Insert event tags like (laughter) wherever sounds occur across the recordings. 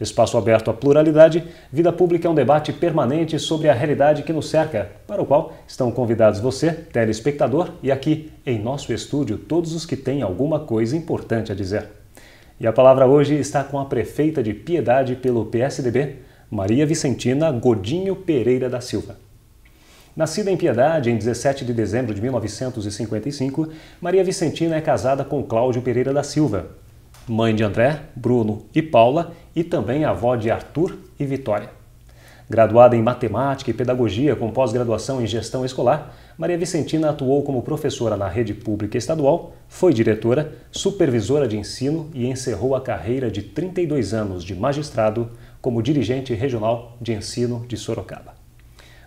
Espaço aberto à pluralidade, Vida Pública é um debate permanente sobre a realidade que nos cerca, para o qual estão convidados você, telespectador, e aqui, em nosso estúdio, todos os que têm alguma coisa importante a dizer. E a palavra hoje está com a prefeita de Piedade pelo PSDB, Maria Vicentina Godinho Pereira da Silva. Nascida em Piedade em 17 de dezembro de 1955, Maria Vicentina é casada com Cláudio Pereira da Silva, mãe de André, Bruno e Paula, e também avó de Arthur e Vitória. Graduada em Matemática e Pedagogia com pós-graduação em Gestão Escolar, Maria Vicentina atuou como professora na rede pública estadual, foi diretora, supervisora de ensino e encerrou a carreira de 32 anos de magistrado como dirigente regional de ensino de Sorocaba.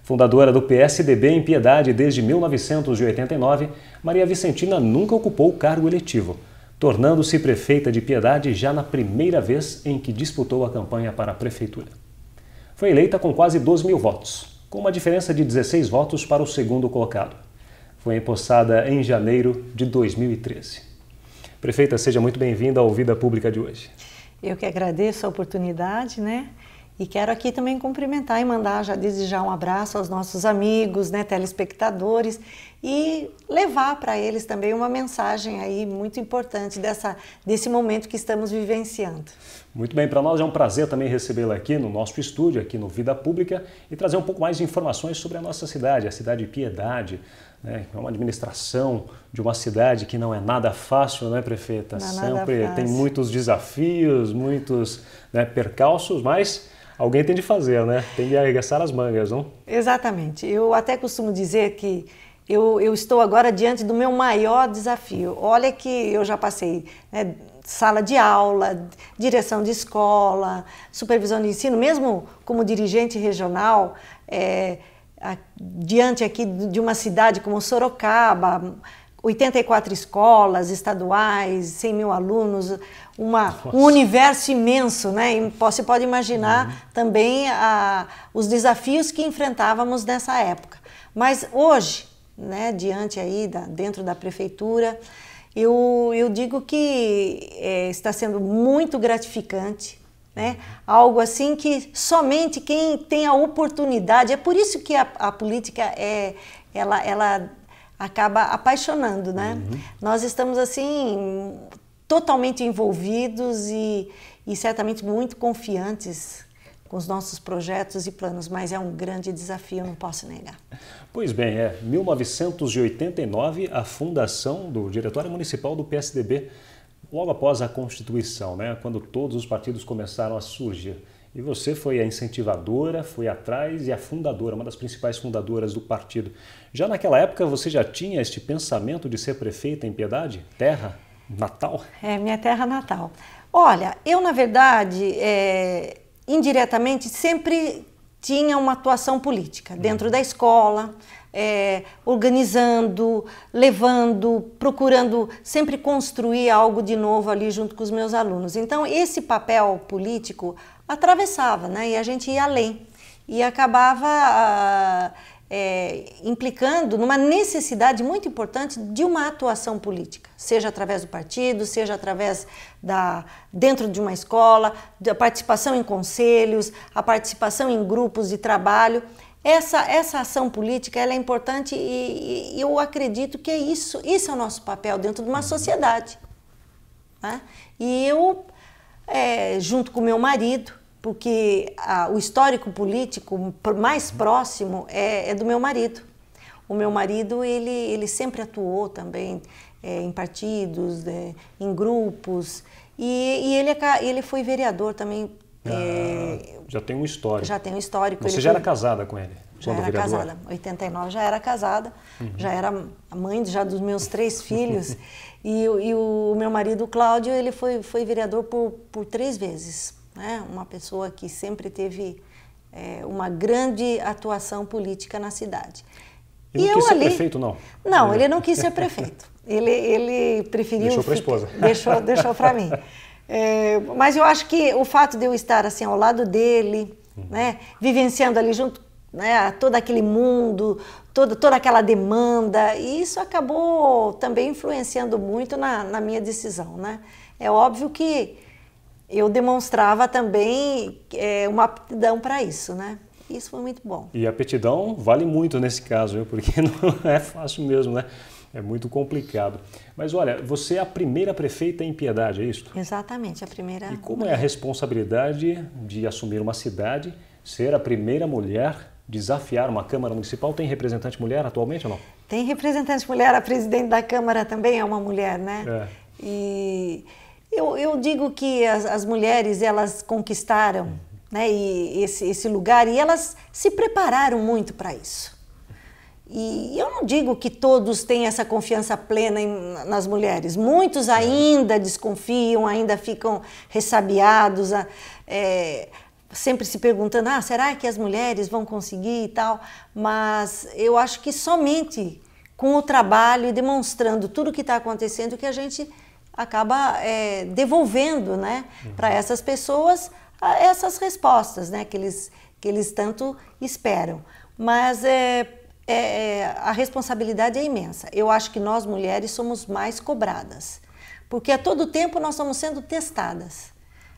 Fundadora do PSDB em Piedade desde 1989, Maria Vicentina nunca ocupou cargo eletivo tornando-se prefeita de Piedade já na primeira vez em que disputou a campanha para a prefeitura. Foi eleita com quase 12 mil votos, com uma diferença de 16 votos para o segundo colocado. Foi empossada em janeiro de 2013. Prefeita, seja muito bem-vinda ao Vida Pública de hoje. Eu que agradeço a oportunidade, né? E quero aqui também cumprimentar e mandar já desde já um abraço aos nossos amigos, né, telespectadores e levar para eles também uma mensagem aí muito importante dessa, desse momento que estamos vivenciando. Muito bem, para nós é um prazer também recebê-la aqui no nosso estúdio, aqui no Vida Pública e trazer um pouco mais de informações sobre a nossa cidade, a cidade de Piedade, né? é uma administração de uma cidade que não é nada fácil, né, prefeita? Não é Sempre tem muitos desafios, muitos né, percalços, mas Alguém tem de fazer, né? Tem de arregaçar as mangas, não? Exatamente. Eu até costumo dizer que eu, eu, estou agora diante do meu maior desafio. Olha que eu já passei né, sala de aula, direção de escola, supervisão de ensino, mesmo como dirigente regional, é, a, diante aqui de uma cidade como Sorocaba, 84 escolas estaduais, 100 mil alunos, uma, um universo imenso, né? E você pode imaginar uhum. também a, os desafios que enfrentávamos nessa época. Mas hoje, né, diante aí, da, dentro da prefeitura, eu, eu digo que é, está sendo muito gratificante, né? Uhum. Algo assim que somente quem tem a oportunidade, é por isso que a, a política é, ela, ela acaba apaixonando, né? Uhum. Nós estamos assim totalmente envolvidos e, e certamente muito confiantes com os nossos projetos e planos, mas é um grande desafio, não posso negar. Pois bem, é 1989 a fundação do Diretório Municipal do PSDB, logo após a Constituição, né, quando todos os partidos começaram a surgir. E você foi a incentivadora, foi atrás e a fundadora, uma das principais fundadoras do partido. Já naquela época você já tinha este pensamento de ser prefeita em Piedade, terra? Natal? É, minha terra natal. Olha, eu na verdade, é, indiretamente, sempre tinha uma atuação política dentro uhum. da escola, é, organizando, levando, procurando sempre construir algo de novo ali junto com os meus alunos. Então esse papel político atravessava, né? E a gente ia além e acabava ah, é, implicando numa necessidade muito importante de uma atuação política, seja através do partido, seja através da dentro de uma escola, da participação em conselhos, a participação em grupos de trabalho. Essa, essa ação política ela é importante e, e eu acredito que é isso, isso é o nosso papel dentro de uma sociedade. Né? E eu, é, junto com meu marido, porque ah, o histórico político mais próximo é, é, do meu marido. O meu marido ele, ele sempre atuou também é, em partidos, é, em grupos e, e, ele, é ele foi vereador também. Ah, é, já tem um histórico. Já tem um histórico. Você ele já foi, era casada com ele? Já era vereador? casada. 89 já era casada, uhum. já era mãe já dos meus três filhos (laughs) e, e, o, meu marido Cláudio ele foi, foi vereador por, por três vezes né? uma pessoa que sempre teve é, uma grande atuação política na cidade. Ele não quis ser prefeito, não? Não, ele não quis ser (laughs) prefeito. Ele, ele preferiu... Deixou para a esposa. (laughs) Deixou, deixou para mim. É, mas eu acho que o fato de eu estar assim ao lado dele, uhum. né, vivenciando ali junto, né, todo aquele mundo, todo, toda aquela demanda, e isso acabou também influenciando muito na, na minha decisão, né? É óbvio que eu demonstrava também é, uma aptidão para isso, né? Isso foi muito bom. E a aptidão vale muito nesse caso, viu? porque (laughs) não é fácil mesmo, né? É muito complicado. Mas olha, você é a primeira prefeita em Piedade, é isso? Exatamente, a primeira. E como mulher. é a responsabilidade de assumir uma cidade, ser a primeira mulher, desafiar uma Câmara Municipal? Tem representante mulher atualmente ou não? Tem representante mulher, a presidente da Câmara também é uma mulher, né? É. E eu, eu digo que as, as mulheres elas conquistaram né, e esse, esse lugar e elas se prepararam muito para isso. E eu não digo que todos têm essa confiança plena em, nas mulheres. Muitos é. ainda desconfiam, ainda ficam ressabiados, é, sempre se perguntando: ah, será que as mulheres vão conseguir e tal? Mas eu acho que somente com o trabalho e demonstrando tudo o que está acontecendo que a gente acaba é, devolvendo né, uhum. para essas pessoas essas respostas né, que, eles, que eles tanto esperam. Mas é, é, é, a responsabilidade é imensa. Eu acho que nós mulheres somos mais cobradas, porque a todo tempo nós estamos sendo testadas.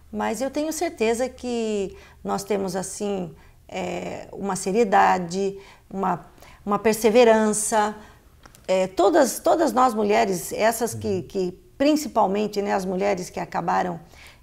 Mas eu tenho certeza que nós temos assim é, uma seriedade, uma, uma perseverança. É, todas, todas nós mulheres, essas que, uhum. que principalmente né, as mulheres que acabaram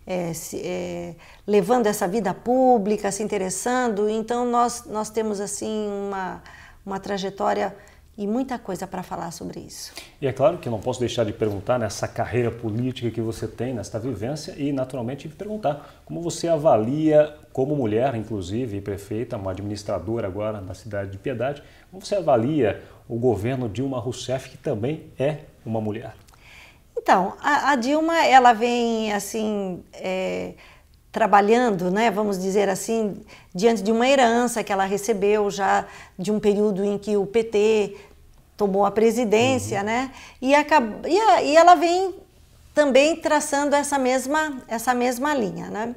é, se, é, levando essa vida pública, se interessando. Então nós, nós temos assim uma, uma trajetória e muita coisa para falar sobre isso. E é claro que não posso deixar de perguntar nessa carreira política que você tem, nessa vivência, e naturalmente perguntar como você avalia, como mulher, inclusive, prefeita, uma administradora agora na cidade de Piedade, como você avalia o governo Dilma Rousseff, que também é uma mulher? Então, a, a Dilma, ela vem assim. É, trabalhando, né, vamos dizer assim, diante de uma herança que ela recebeu já de um período em que o PT tomou a presidência, uhum. né? E, acabou, e, a, e, ela vem também traçando essa mesma, essa mesma linha, né?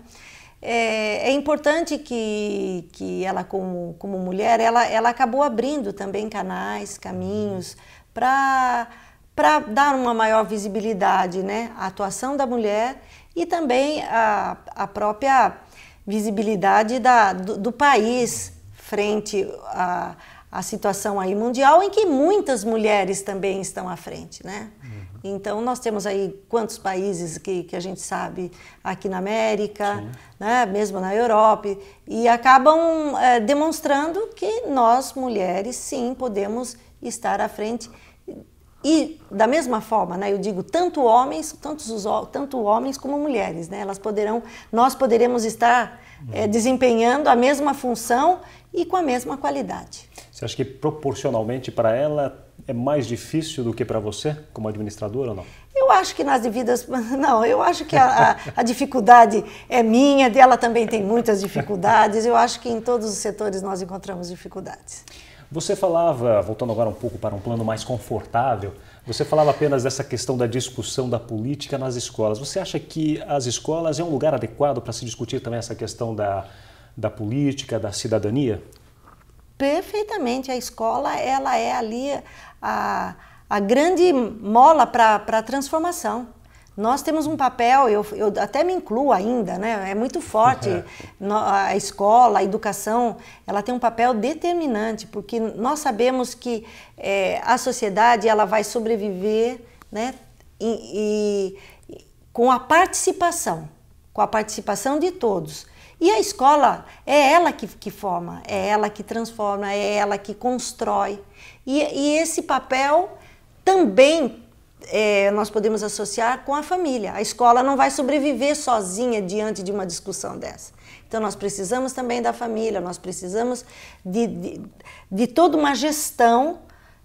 É, é, importante que, que ela, como, como mulher, ela, ela acabou abrindo também canais, caminhos uhum. para para dar uma maior visibilidade né, à atuação da mulher e também a, a própria visibilidade da, do, do país frente à, situação aí mundial em que muitas mulheres também estão à frente, né? Uhum. Então nós temos aí quantos países que, que a gente sabe aqui na América, né? mesmo na Europa e acabam é, demonstrando que nós mulheres sim podemos estar à frente e da mesma forma, né, eu digo tanto homens, tanto homens como mulheres, né, elas poderão, nós poderemos estar é, desempenhando a mesma função e com a mesma qualidade. Você acha que proporcionalmente para ela é mais difícil do que para você como administradora ou não? Eu acho que nas devidas, (laughs) não, eu acho que a, a, a, dificuldade é minha, dela também tem muitas dificuldades, eu acho que em todos os setores nós encontramos dificuldades. Você falava, voltando agora um pouco para um plano mais confortável, você falava apenas dessa questão da discussão da política nas escolas. Você acha que as escolas é um lugar adequado para se discutir também essa questão da, da política, da cidadania? Perfeitamente. A escola ela é ali a, a grande mola para a transformação. Nós temos um papel, eu, eu até me incluo ainda, né? É muito forte. É. a escola, a educação, ela tem um papel determinante, porque nós sabemos que é, a sociedade ela vai sobreviver, né? E, e, com a participação, com a participação de todos. E a escola é ela que, que forma, é ela que transforma, é ela que constrói. e, e esse papel também é, nós podemos associar com a família. A escola não vai sobreviver sozinha diante de uma discussão dessa. Então, nós precisamos também da família, nós precisamos de, de, de toda uma gestão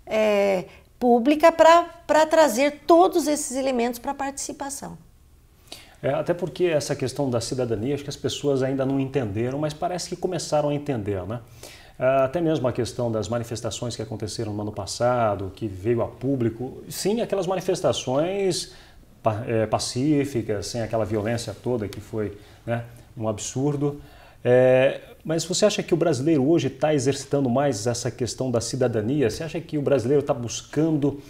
é, pública para trazer todos esses elementos para a participação. É, até porque essa questão da cidadania, acho que as pessoas ainda não entenderam, mas parece que começaram a entender, né? Ah, até mesmo a questão das manifestações que aconteceram no ano passado, que veio a público, sim, aquelas manifestações eh, pacíficas, sem aquela violência toda que foi né, um absurdo. É, mas você acha que o brasileiro hoje está exercitando mais essa questão da cidadania? Você acha que o brasileiro está buscando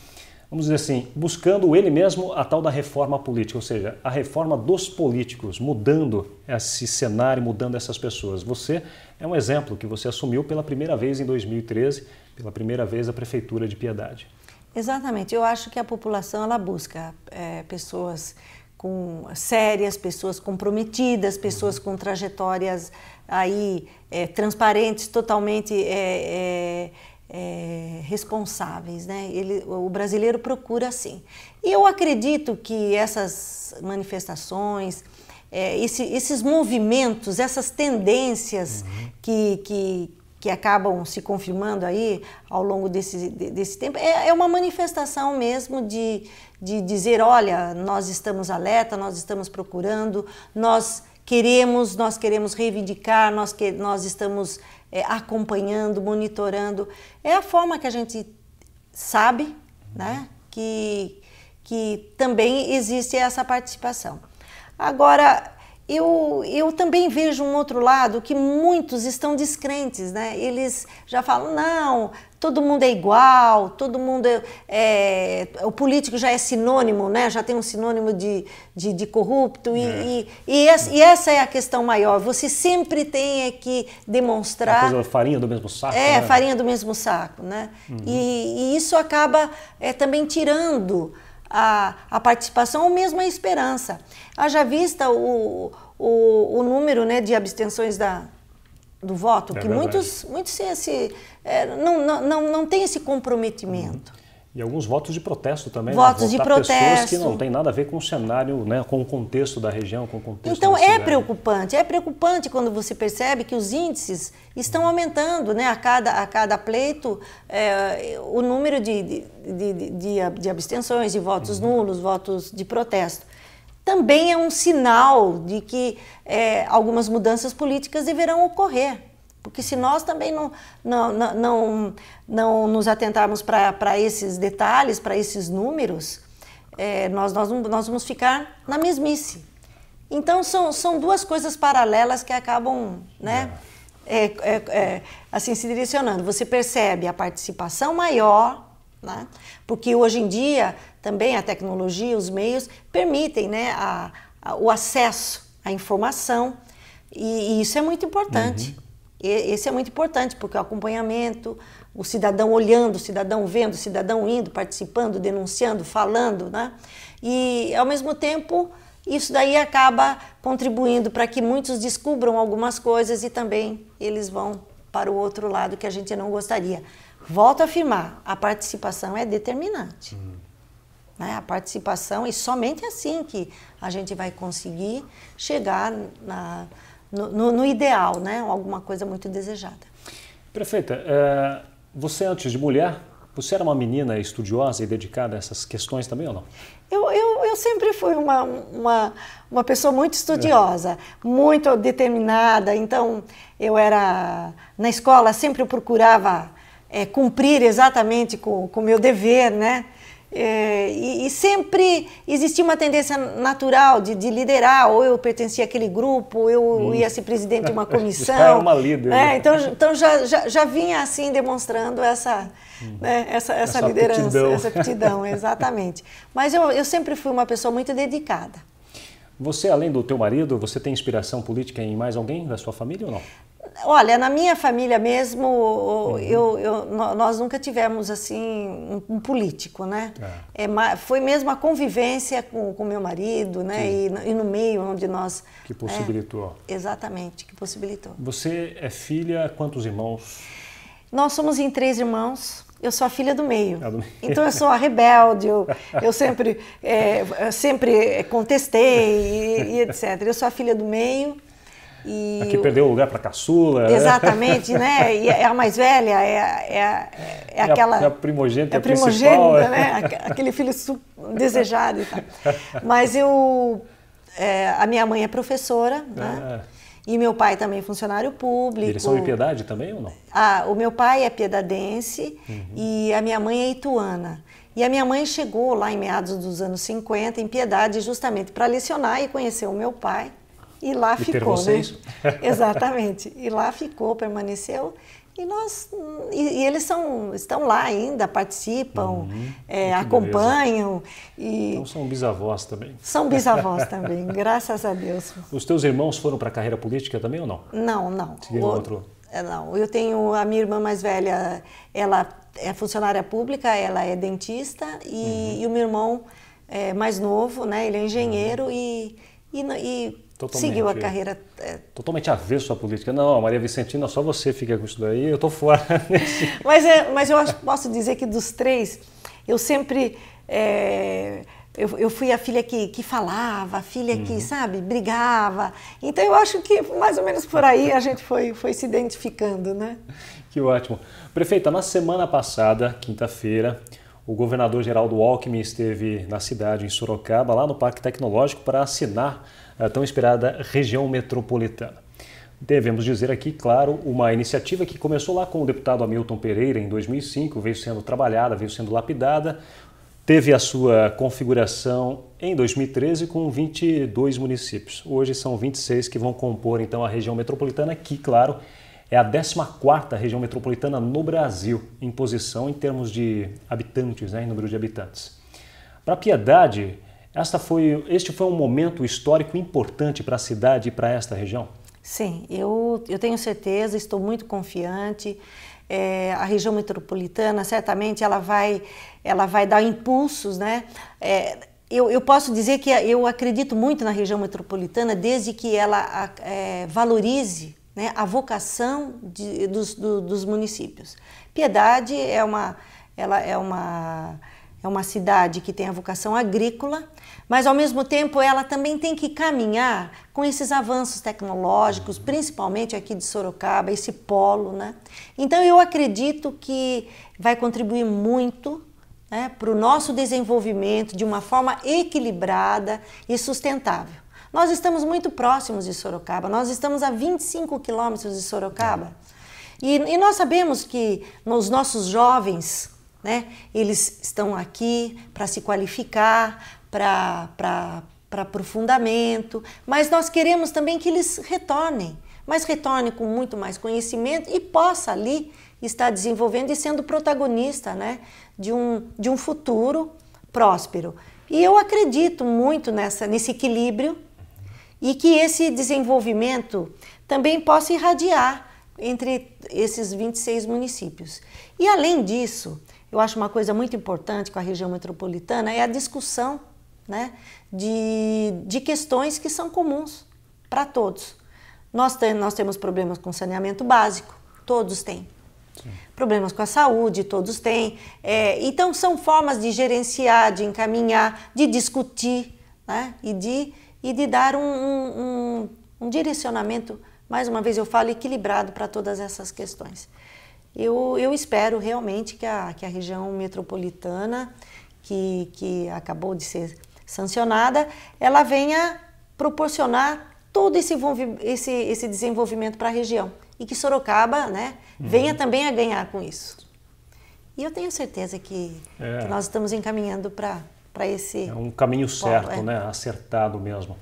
vamos dizer assim, buscando ele mesmo a tal da reforma política, ou seja, a reforma dos políticos, mudando esse cenário, mudando essas pessoas. Você é um exemplo que você assumiu pela primeira vez em 2013, pela primeira vez a Prefeitura de Piedade. Exatamente, eu acho que a população ela busca é, pessoas com sérias, pessoas comprometidas, pessoas com trajetórias aí é, transparentes, totalmente é, é é, responsáveis, né? Ele, o brasileiro procura assim. E eu acredito que essas manifestações, é, esse, esses movimentos, essas tendências uhum. que, que, que acabam se confirmando aí ao longo desse, desse tempo, é, é, uma manifestação mesmo de, de dizer, olha, nós estamos alerta, nós estamos procurando, nós queremos, nós queremos reivindicar, nós, que, nós estamos é, acompanhando, monitorando. É a forma que a gente sabe né, que, que também existe essa participação. Agora, eu, eu também vejo um outro lado que muitos estão descrentes, né? Eles já falam, não, todo mundo é igual, todo mundo é, é, o político já é sinônimo, né? Já tem um sinônimo de, de, de corrupto e, é. e, e, essa, e, essa, é a questão maior. Você sempre tem é que demonstrar a coisa, farinha do mesmo saco. É né? farinha do mesmo saco, né? Uhum. E, isso acaba é, também tirando a, a participação ou mesmo a esperança. Haja vista o, o, o número né, de abstenções da, do voto, é que verdade. muitos, muitos se, é, não, não, não, não têm esse comprometimento. Uhum. E alguns votos de protesto também. Né? Votos né? de protesto. Pessoas que não tem nada a ver com o cenário, né? com o contexto da região, com o contexto Então é cidade. preocupante. É preocupante quando você percebe que os índices estão aumentando. Né? A, cada, a cada pleito, é, o número de, de, de, de, de abstenções, de votos uhum. nulos, votos de protesto. Também é um sinal de que é, algumas mudanças políticas deverão ocorrer. Porque se nós também não, não, não, não, não nos atentarmos para esses detalhes, para esses números, é, nós, nós, nós vamos ficar na mesmice. Então, são, são duas coisas paralelas que acabam né, é. É, é. é, assim, se direcionando. Você percebe a participação maior, né, porque hoje em dia também a tecnologia, os meios permitem né, a, a, o acesso à informação, e, e, isso é muito importante. Uhum esse é muito importante, porque o acompanhamento, o cidadão olhando, o cidadão vendo, o cidadão indo, participando, denunciando, falando, né? E, ao mesmo tempo, isso daí acaba contribuindo para que muitos descubram algumas coisas e também eles vão para o outro lado que a gente não gostaria. Volto a afirmar, a participação é determinante. Hum. Né? A participação, e somente assim que a gente vai conseguir chegar na no, no, no ideal, né? alguma coisa muito desejada. Prefeita, eh, você antes de mulher, você era uma menina estudiosa e dedicada a essas questões também ou não? Eu, eu, eu sempre fui uma, uma, uma pessoa muito estudiosa, é. muito determinada. Então, eu era. Na escola, sempre procurava é, cumprir exatamente com o meu dever, né? É, e, e, sempre existia uma tendência natural de, de, liderar, ou eu pertencia àquele grupo, eu hum. ia ser presidente de uma (laughs) comissão. já é uma líder. É, né? então então já, já, já, vinha assim demonstrando essa, hum. né, essa, essa, essa, liderança, aptidão. essa aptidão, (laughs) exatamente. Mas eu, eu sempre fui uma pessoa muito dedicada. Você, além do teu marido, você tem inspiração política em mais alguém da sua família ou não? Olha, na minha família mesmo, uhum. eu, eu, nós nunca tivemos assim um, político, né? É. É, foi mesmo a convivência com o meu marido, né? E, e, no meio onde nós. Que né? possibilitou. É, exatamente, que possibilitou. Você é filha, quantos irmãos? Nós somos em três irmãos. Eu sou a filha do meio. É do meio. Então eu sou a rebelde, eu, eu sempre, é, eu sempre contestei e, e etc. Eu sou a filha do meio. E Aqui perdeu o lugar para caçula. Né? Exatamente, né? E é, é a mais velha, é, é, é, é aquela. É a primogênita, é a primogênita, né? Aquele filho desejado e tal. Mas eu. É, a minha mãe é professora, né? É. E meu pai também é funcionário público. Eles são de Piedade também ou não? Ah, o meu pai é piedadense uhum. e a minha mãe é ituana. E a minha mãe chegou lá em meados dos anos 50 em Piedade justamente para lecionar e conhecer o meu pai. E lá e ficou, ter né? Vocês. (laughs) Exatamente. E lá ficou, permaneceu. E nós e, e eles são, estão lá ainda, participam, uhum, é, acompanham. E então são bisavós também. São bisavós (laughs) também, graças a Deus. Os teus irmãos foram para a carreira política também ou não? Não, não. Seguiram o, outro? É, não, eu tenho a minha irmã mais velha, ela é funcionária pública, ela é dentista e, uhum. e o meu irmão é mais novo, né? Ele é engenheiro uhum. e, e, e Totalmente, seguiu a carreira. É... Totalmente avesso à política. Não, Maria Vicentina, só você fica com isso daí, eu estou fora. (laughs) mas, é, mas eu acho, posso dizer que dos três, eu sempre. É, eu, eu, fui a filha que, que falava, a filha uhum. que, sabe, brigava. Então eu acho que mais ou menos por aí a gente foi, foi se identificando, né? Que ótimo. Prefeita, na semana passada, quinta-feira, o governador Geraldo Alckmin esteve na cidade, em Sorocaba, lá no Parque Tecnológico, para assinar a tão esperada região metropolitana. Devemos dizer aqui, claro, uma iniciativa que começou lá com o deputado Hamilton Pereira em 2005, veio sendo trabalhada, veio sendo lapidada, teve a sua configuração em 2013 com 22 municípios. Hoje são 26 que vão compor então a região metropolitana, que, claro, é a 14ª região metropolitana no Brasil em posição em termos de habitantes, né, em número de habitantes. Para Piedade, esta foi, este foi um momento histórico importante para a cidade e para esta região? Sim, eu, eu tenho certeza, estou muito confiante. É, a região metropolitana, certamente, ela vai, ela vai dar impulsos, né? É, eu, eu, posso dizer que eu acredito muito na região metropolitana, desde que ela é, valorize né, a vocação de, dos, do, dos municípios. Piedade é uma, ela é uma é uma cidade que tem a vocação agrícola, mas ao mesmo tempo ela também tem que caminhar com esses avanços tecnológicos, principalmente aqui de Sorocaba, esse polo, né? Então eu acredito que vai contribuir muito né, para o nosso desenvolvimento de uma forma equilibrada e sustentável. Nós estamos muito próximos de Sorocaba, nós estamos a 25 quilômetros de Sorocaba. E, e nós sabemos que nos nossos jovens né? Eles estão aqui para se qualificar, para aprofundamento, mas nós queremos também que eles retornem, mas retornem com muito mais conhecimento e possa ali estar desenvolvendo e sendo protagonista né? de, um, de um futuro próspero. E eu acredito muito nessa, nesse equilíbrio e que esse desenvolvimento também possa irradiar entre esses 26 municípios. E além disso, eu acho uma coisa muito importante com a região metropolitana é a discussão né, de, de questões que são comuns para todos. Nós, tem, nós temos problemas com saneamento básico, todos têm. Sim. Problemas com a saúde, todos têm. É, então, são formas de gerenciar, de encaminhar, de discutir né, e, de, e de dar um, um, um, um direcionamento, mais uma vez eu falo, equilibrado para todas essas questões. Eu, eu espero realmente que a, que a região metropolitana, que, que acabou de ser sancionada, ela venha proporcionar todo esse, esse, esse desenvolvimento para a região e que Sorocaba né, uhum. venha também a ganhar com isso. E eu tenho certeza que, é. que nós estamos encaminhando para esse. É um caminho certo, ponto, é. né? acertado mesmo.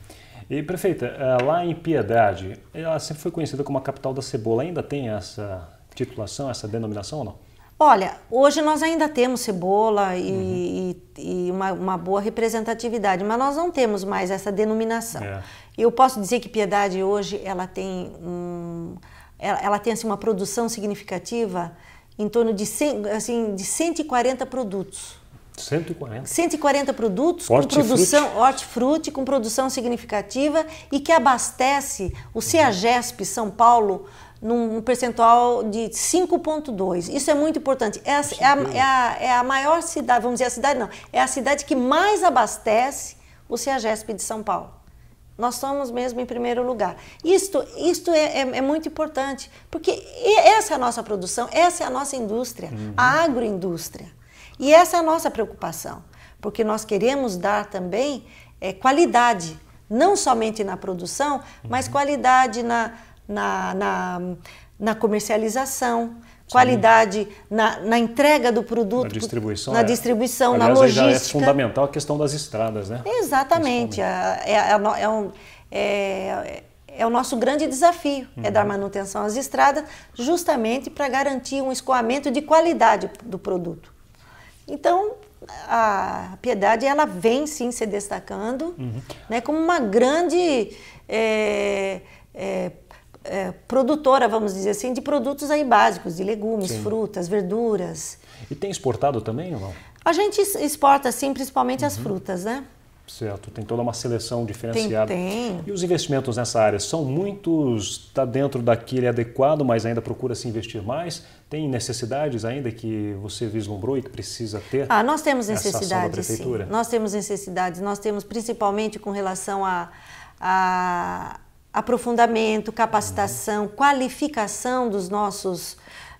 E prefeita, eh, lá em Piedade, ela sempre foi conhecida como a capital da cebola, ainda tem essa, titulação, essa denominação ou não? Olha, hoje nós ainda temos cebola e, uhum. e, e uma, uma, boa representatividade, mas nós não temos mais essa denominação. É. Eu posso dizer que Piedade hoje ela tem um, ela, ela, tem assim, uma produção significativa em torno de, 100, assim, de 140 produtos. 140. 140 produtos hortifruti. com produção hortifruti com produção significativa e que abastece o CEAGESP São Paulo num percentual de 5,2. Isso é muito importante. É a, é, a, é, a, é a, maior cidade, vamos dizer a cidade não, é a cidade que mais abastece o CEAGESP de São Paulo. Nós somos mesmo em primeiro lugar. Isto, isto é, é, é muito importante, porque essa é a nossa produção, essa é a nossa indústria, uhum. a agroindústria. E essa é a nossa preocupação, porque nós queremos dar também eh, qualidade, não somente na produção, mas uhum. qualidade na, na, na, na comercialização, qualidade na, na, entrega do produto, na distribuição, na, é. distribuição, Aliás, na já é fundamental a questão das estradas, né? Exatamente. É, é, é, é um, é, é, o nosso grande desafio, uhum. é dar manutenção às estradas, justamente para garantir um escoamento de qualidade do produto. Então, a Piedade, ela vem sim se destacando uhum. né, como uma grande é, produtora, vamos dizer assim, de produtos aí básicos, de legumes, sim. frutas, verduras. E tem exportado também ou não? A gente exporta, sim, principalmente uhum. as frutas, né? Certo, tem toda uma seleção diferenciada. Tem, tem. E os investimentos nessa área são muitos? Está dentro daquele adequado, mas ainda procura se investir mais? Tem necessidades ainda que você vislumbrou e que precisa ter? Ah, nós temos necessidades. Sim. Nós temos necessidades, nós temos principalmente com relação a, a aprofundamento, capacitação, qualificação dos nossos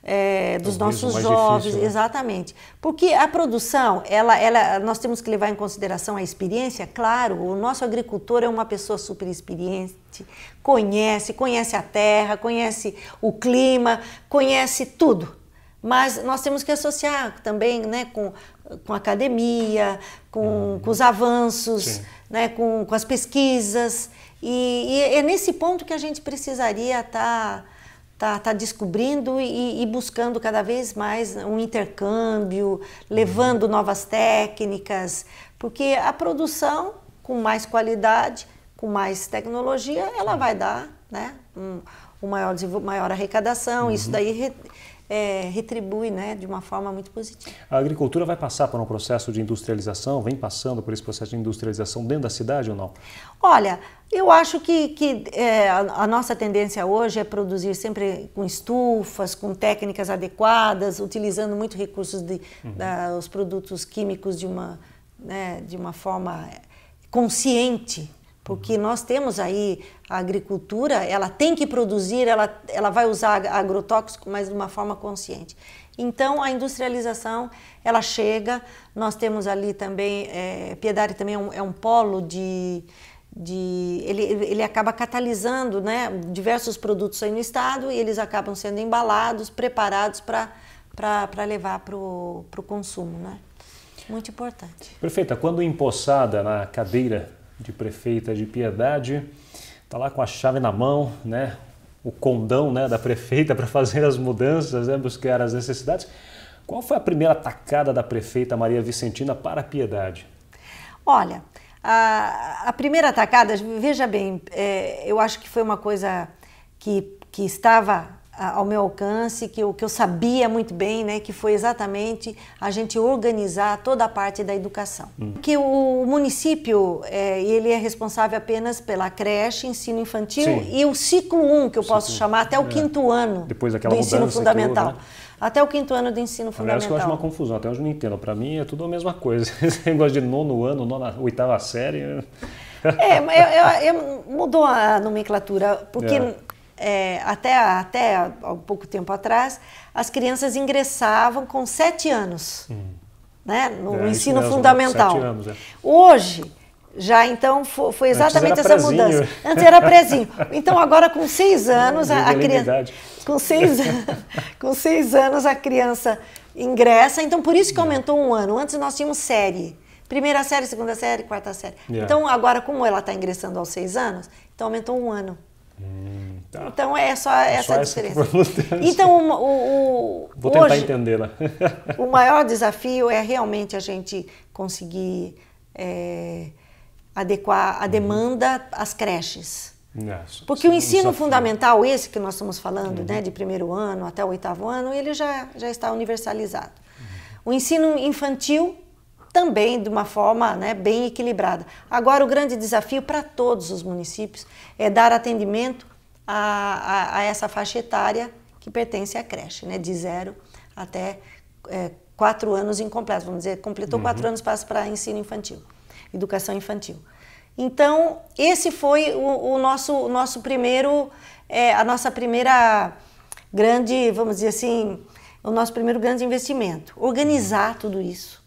é, dos nossos jovens, difícil, né? exatamente. Porque a produção, ela, ela, nós temos que levar em consideração a experiência, claro, o nosso agricultor é uma pessoa super experiente, conhece, conhece a terra, conhece o clima, conhece tudo. Mas nós temos que associar também né, com, com a academia, com, uhum. com os avanços, né, com, com as pesquisas. E, e é nesse ponto que a gente precisaria estar. Tá tá, tá descobrindo e, e, buscando cada vez mais um intercâmbio, levando uhum. novas técnicas, porque a produção com mais qualidade, com mais tecnologia, ela uhum. vai dar, né? Um, um maior, maior arrecadação, uhum. isso daí re, é, retribui né, de uma forma muito positiva. A agricultura vai passar por um processo de industrialização, vem passando por esse processo de industrialização dentro da cidade ou não? Olha, eu acho que, que é, a, nossa tendência hoje é produzir sempre com estufas, com técnicas adequadas, utilizando muito recursos de, uhum. da, os produtos químicos de uma, né, de uma forma consciente, porque nós temos aí a agricultura, ela tem que produzir, ela, ela vai usar agrotóxico, mas de uma forma consciente. Então, a industrialização, ela chega, nós temos ali também, é, Piedade também é um, é um polo de, de ele, ele acaba catalisando né, diversos produtos aí no estado e eles acabam sendo embalados, preparados para levar para o consumo, né? Muito importante. perfeita quando empossada na cadeira de prefeita de Piedade, está lá com a chave na mão, né? o condão né, da prefeita (laughs) para fazer as mudanças, né, buscar as necessidades. Qual foi a primeira tacada da prefeita Maria Vicentina para a Piedade? Olha, a, a primeira tacada, veja bem, é, eu acho que foi uma coisa que, que estava ao meu alcance, que eu, que eu sabia muito bem, né, que foi exatamente a gente organizar toda a parte da educação. Hum. Que o município, é, ele é responsável apenas pela creche, ensino infantil Sim. e o ciclo 1, um, que eu ciclo. posso chamar, até o é. quinto ano Depois daquela do ensino fundamental. Né? Até o quinto ano do ensino fundamental. Aliás, eu acho uma confusão, até hoje não entendo. Para mim é tudo a mesma coisa. (laughs) Esse negócio de nono ano, nona, oitava série... Né? É, mas eu, eu, eu mudou a nomenclatura, porque... É é, até, até há pouco tempo atrás, as crianças ingressavam com sete anos hum. né, no é, ensino fundamental. Anos, é. Hoje, já então foi, exatamente essa prezinho. mudança. Antes era prezinho. Então agora com seis (laughs) anos a, a criança com seis, (laughs) com seis anos a criança ingressa. Então por isso que aumentou um ano. Antes nós tínhamos série. Primeira série, segunda série, quarta série. Yeah. Então agora como ela está ingressando aos seis anos, então aumentou um ano. Hum. Tá. Então é só é essa só a diferença. Essa então o, o, o vou tentar hoje, entender, né? o maior desafio é realmente a gente conseguir é, adequar a uhum. demanda uhum. às creches. Porque o é ensino fundamental, esse que nós estamos falando, né, uhum. né, de primeiro ano até o oitavo ano, ele já, já está universalizado. Uhum. O ensino infantil também de uma forma né, bem equilibrada. Agora, o grande desafio para todos os municípios é dar atendimento a, a, a essa faixa etária que pertence à creche, né? de zero até é, quatro anos incompletos, vamos dizer, completou uhum. quatro anos, passa para ensino infantil, educação infantil. Então, esse foi o, o nosso, nosso primeiro, é, a nossa primeira grande, vamos dizer assim, o nosso primeiro grande investimento. Organizar uhum. tudo isso.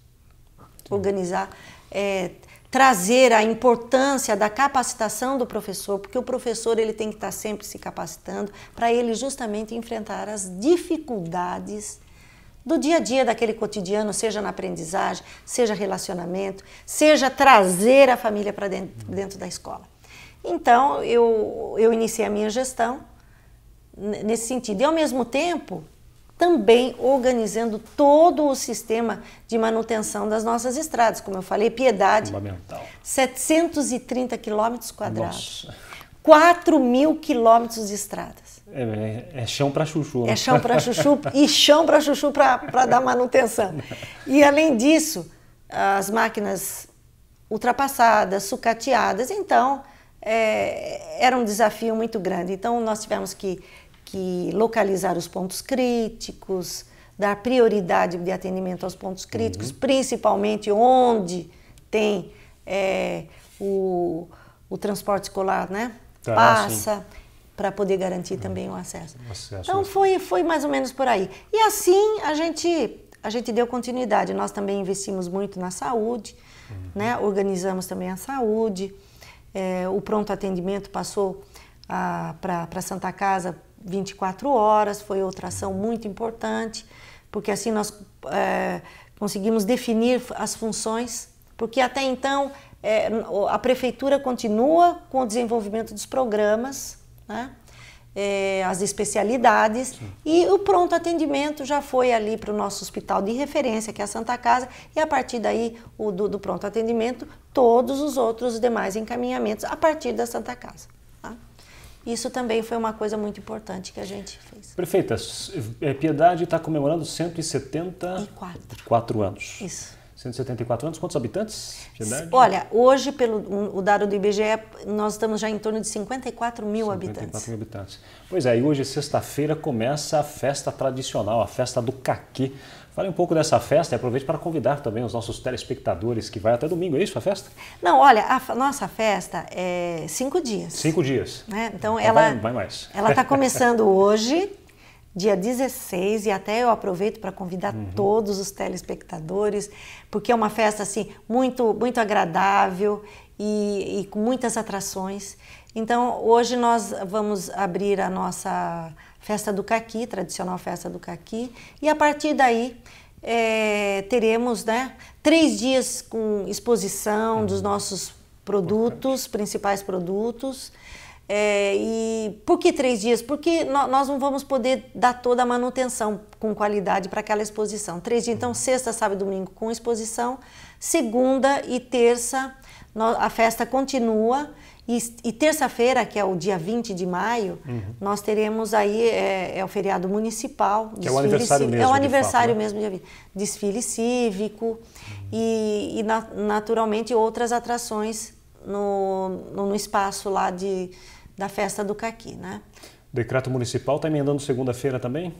Organizar, é, trazer a importância da capacitação do professor, porque o professor ele tem que estar sempre se capacitando para ele justamente enfrentar as dificuldades do dia a dia daquele cotidiano, seja na aprendizagem, seja relacionamento, seja trazer a família para dentro, dentro, da escola. Então eu, eu iniciei a minha gestão nesse sentido. E ao mesmo tempo, também organizando todo o sistema de manutenção das nossas estradas. Como eu falei, Piedade, 730 quilômetros quadrados, 4 mil quilômetros de estradas. É, é chão para chuchu. Né? É chão para chuchu (laughs) e chão para chuchu para dar manutenção. E além disso, as máquinas ultrapassadas, sucateadas, então é, era um desafio muito grande. Então nós tivemos que que localizar os pontos críticos, dar prioridade de atendimento aos pontos críticos, uhum. principalmente onde tem é, o, o transporte escolar, né? Tá, Passa para poder garantir uhum. também o acesso. o acesso. Então né? foi, foi mais ou menos por aí. E assim a gente a gente deu continuidade. Nós também investimos muito na saúde, uhum. né? Organizamos também a saúde. É, o pronto atendimento passou para Santa Casa 24 horas, foi outra ação muito importante, porque assim nós é, conseguimos definir as funções, porque até então é, a prefeitura continua com o desenvolvimento dos programas, né? é, as especialidades Sim. e o pronto atendimento já foi ali para o nosso hospital de referência, que é a Santa Casa, e a partir daí o, do, do pronto atendimento, todos os outros demais encaminhamentos a partir da Santa Casa. Isso também foi uma coisa muito importante que a gente fez. Prefeita, é, Piedade está comemorando 174 Quatro anos. Isso. 174 anos, quantos habitantes? Olha, hoje, pelo o dado do IBGE, nós estamos já em torno de 54 mil 54 habitantes. 54 mil habitantes. Pois é, e hoje, sexta-feira, começa a festa tradicional, a festa do caqui. Fale um pouco dessa festa e aproveite para convidar também os nossos telespectadores, que vai até domingo, é isso a festa? Não, olha, a nossa festa é cinco dias. Cinco dias. Né? Então, então ela, vai, vai mais. ela está começando (laughs) hoje, dia 16 e até eu aproveito para convidar uhum. todos os telespectadores, porque é uma festa assim muito muito agradável e, e com muitas atrações. Então, hoje nós vamos abrir a nossa festa do caqui, tradicional festa do caqui, e a partir daí é, teremos né, três dias com exposição uhum. dos nossos produtos, Importante. principais produtos. É, e por que três dias? Porque nós não vamos poder dar toda a manutenção com qualidade para aquela exposição. Três dias, então, sexta, sábado e domingo com exposição, segunda e terça a festa continua. E, e terça-feira, que é o dia 20 de maio, uhum. nós teremos aí, é, é, o feriado municipal. Que é o aniversário cívico, mesmo. É o aniversário fato, né? desfile cívico uhum. e, e na, naturalmente, outras atrações no, no, no espaço lá de, da festa do caqui, né? O decreto municipal está emendando segunda-feira também?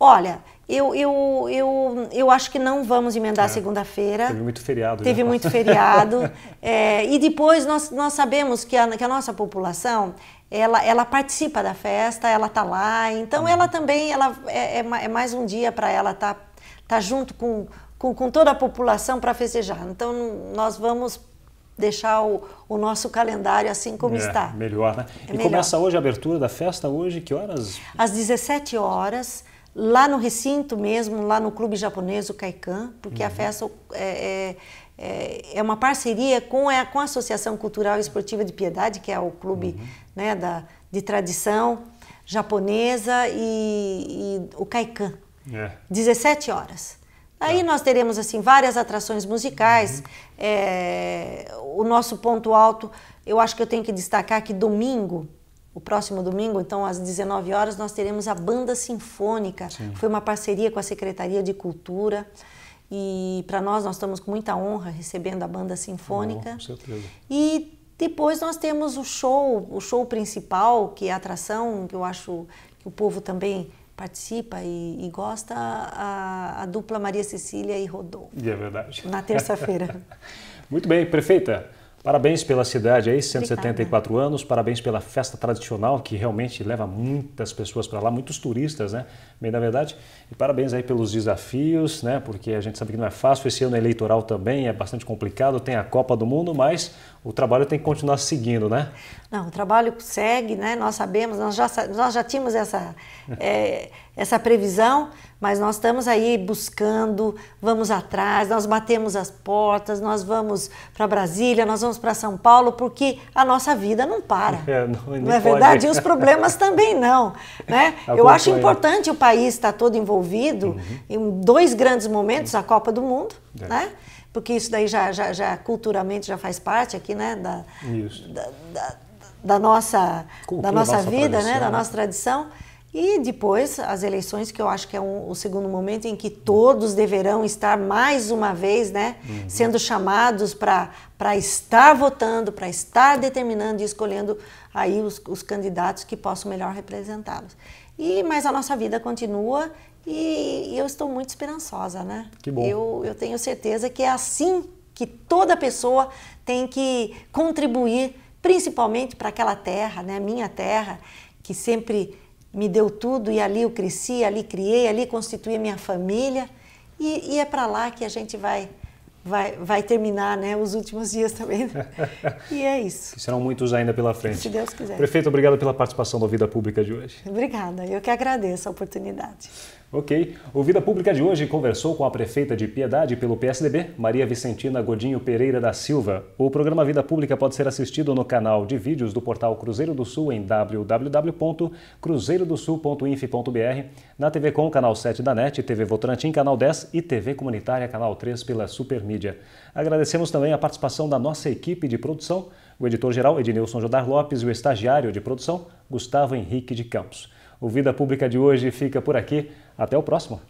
Olha, eu, eu, eu, eu acho que não vamos emendar é, segunda-feira. Teve muito feriado. Né? Teve já. muito feriado. (laughs) é, e depois nós, nós sabemos que a, que a nossa população ela, ela participa da festa, ela está lá. Então ela também ela é, é, é mais um dia para ela estar tá, tá junto com, com, com toda a população para festejar. Então nós vamos deixar o, o nosso calendário assim como é, está. Melhor, né? É e melhor. começa hoje a abertura da festa, hoje, que horas? Às 17 horas, lá no recinto mesmo, lá no Clube Japonês, o Kaikan, porque uhum. a festa é, é, é, é, uma parceria com a, é, com a Associação Cultural e Esportiva de Piedade, que é o clube uhum. né, da, de tradição japonesa, e, e o Kaikan. É. 17 horas. Aí tá. nós teremos assim várias atrações musicais. Uhum. É, o nosso ponto alto, eu acho que eu tenho que destacar que domingo, o próximo domingo, então às 19 horas, nós teremos a banda sinfônica. Sim. Foi uma parceria com a Secretaria de Cultura. E para nós, nós estamos com muita honra recebendo a banda sinfônica. Oh, com certeza. E depois nós temos o show, o show principal, que é a atração, que eu acho que o povo também participa e, e gosta a, a, dupla Maria Cecília e Rodolfo. E é verdade. Na terça-feira. (laughs) Muito bem, prefeita. Parabéns pela cidade aí, 174 Obrigada. anos, parabéns pela festa tradicional que realmente leva muitas pessoas para lá, muitos turistas, né? bem na verdade. E parabéns aí pelos desafios, né? Porque a gente sabe que não é fácil. Esse ano eleitoral também é bastante complicado, tem a Copa do Mundo, mas o trabalho tem que continuar seguindo, né? Não, o trabalho segue, né? Nós sabemos, nós já, nós já tínhamos essa, (laughs) é, essa previsão, mas nós estamos aí buscando, vamos atrás, nós batemos as portas, nós vamos para Brasília, nós vamos para São Paulo, porque a nossa vida não para. (laughs) É, não, não é pode. verdade? E os problemas também não, né? (laughs) Eu acho importante o país país está todo envolvido uhum. em dois grandes momentos, a Copa do Mundo, é. né? Porque isso daí já, já, já, culturalmente já faz parte aqui, né? Da, da, da, da, nossa, Cultura, da nossa, nossa vida, né? Da né? nossa tradição. E depois as eleições, que eu acho que é um, o segundo momento em que todos deverão estar mais uma vez, né, uhum. sendo chamados para estar votando, para estar determinando e escolhendo aí os, os candidatos que possam melhor representá-los. E mas a nossa vida continua e eu estou muito esperançosa, né? Que bom. Eu, eu tenho certeza que é assim que toda pessoa tem que contribuir, principalmente para aquela terra, né? Minha terra, que sempre me deu tudo e ali eu cresci, ali criei, ali constituí a minha família. E, e é para lá que a gente vai vai, vai terminar né, os últimos dias também. e é isso. Que serão muitos ainda pela frente. Se Deus quiser. Prefeito, obrigado pela participação da Vida Pública de hoje. Obrigada, eu que agradeço a oportunidade. Ok. O Vida Pública de hoje conversou com a prefeita de Piedade pelo PSDB, Maria Vicentina Godinho Pereira da Silva. O programa Vida Pública pode ser assistido no canal de vídeos do portal Cruzeiro do Sul em www.cruzeirodosul.inf.br, na TV Com, canal 7 da NET, TV Votorantim, canal 10 e TV Comunitária, canal 3 pela Supermídia. Agradecemos também a participação da nossa equipe de produção, o editor-geral Ednilson Jodar Lopes e o estagiário de produção, Gustavo Henrique de Campos. O Vida Pública de hoje fica por aqui. Até o próximo.